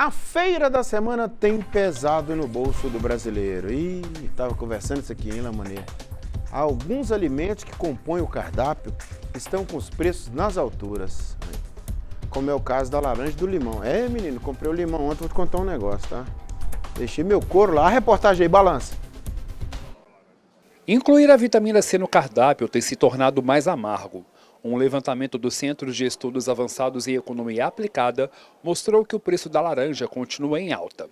A feira da semana tem pesado no bolso do brasileiro. E estava conversando isso aqui, hein, Lamanê? Alguns alimentos que compõem o cardápio estão com os preços nas alturas. Como é o caso da laranja e do limão. É, menino, comprei o limão ontem, vou te contar um negócio, tá? Deixei meu couro lá, a reportagem aí, balança. Incluir a vitamina C no cardápio tem se tornado mais amargo. Um levantamento do Centro de Estudos Avançados em Economia Aplicada mostrou que o preço da laranja continua em alta.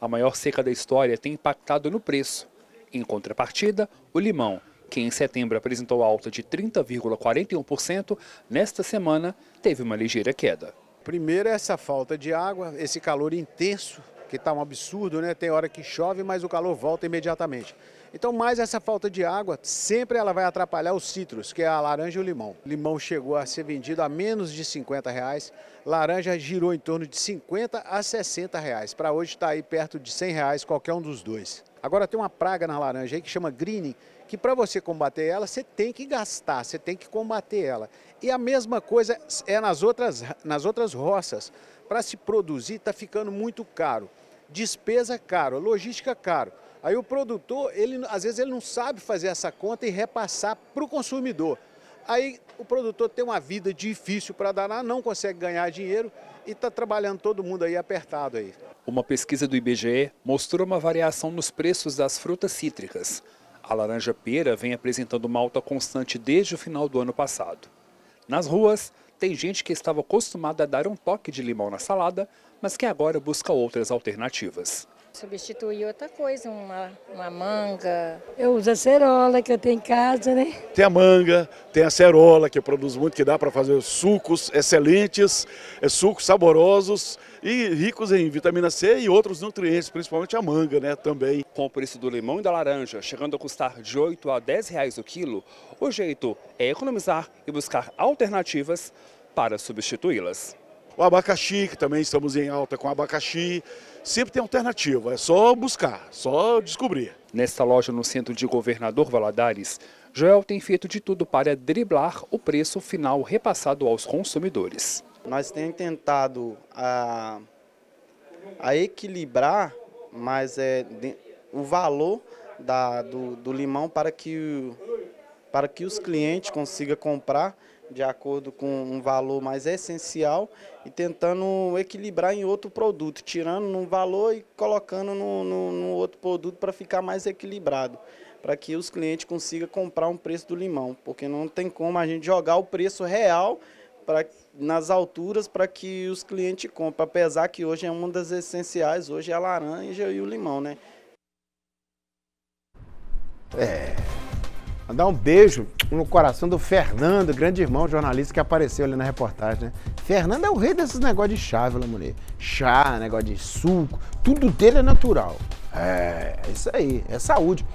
A maior seca da história tem impactado no preço. Em contrapartida, o limão, que em setembro apresentou alta de 30,41%, nesta semana teve uma ligeira queda. Primeiro, essa falta de água, esse calor intenso que está um absurdo, né? Tem hora que chove, mas o calor volta imediatamente. Então, mais essa falta de água, sempre ela vai atrapalhar os citros, que é a laranja e o limão. limão chegou a ser vendido a menos de 50 reais, laranja girou em torno de 50 a 60 reais. Para hoje está aí perto de 100 reais qualquer um dos dois. Agora tem uma praga na laranja aí que chama greening, que para você combater ela, você tem que gastar, você tem que combater ela. E a mesma coisa é nas outras, nas outras roças. Para se produzir está ficando muito caro. Despesa caro, logística caro. Aí o produtor, ele, às vezes ele não sabe fazer essa conta e repassar para o consumidor. Aí o produtor tem uma vida difícil para dar, não consegue ganhar dinheiro e está trabalhando todo mundo aí apertado aí. Uma pesquisa do IBGE mostrou uma variação nos preços das frutas cítricas. A laranja pera vem apresentando uma alta constante desde o final do ano passado. Nas ruas, tem gente que estava acostumada a dar um toque de limão na salada, mas que agora busca outras alternativas substituir outra coisa, uma, uma manga. Eu uso a cerola que eu tenho em casa, né? Tem a manga, tem a cerola que produz muito, que dá para fazer sucos excelentes, é, sucos saborosos e ricos em vitamina C e outros nutrientes, principalmente a manga, né, também. Com o preço do limão e da laranja chegando a custar de 8 a 10 reais o quilo, o jeito é economizar e buscar alternativas para substituí-las o abacaxi, que também estamos em alta com abacaxi. Sempre tem alternativa, é só buscar, só descobrir. Nesta loja no centro de Governador Valadares, Joel tem feito de tudo para driblar o preço final repassado aos consumidores. Nós temos tentado a, ah, a equilibrar mas é, o valor da, do, do limão para que, para que os clientes consigam comprar de acordo com um valor mais essencial e tentando equilibrar em outro produto, tirando num valor e colocando no, no, no outro produto para ficar mais equilibrado, para que os clientes consigam comprar um preço do limão, porque não tem como a gente jogar o preço real pra, nas alturas para que os clientes comprem, apesar que hoje é uma das essenciais, hoje é a laranja e o limão, né? É... Mandar um beijo no coração do Fernando, grande irmão jornalista que apareceu ali na reportagem, né? Fernando é o rei desses negócios de chá, viu, mulher? Chá, negócio de suco, tudo dele é natural. É, é isso aí, é saúde.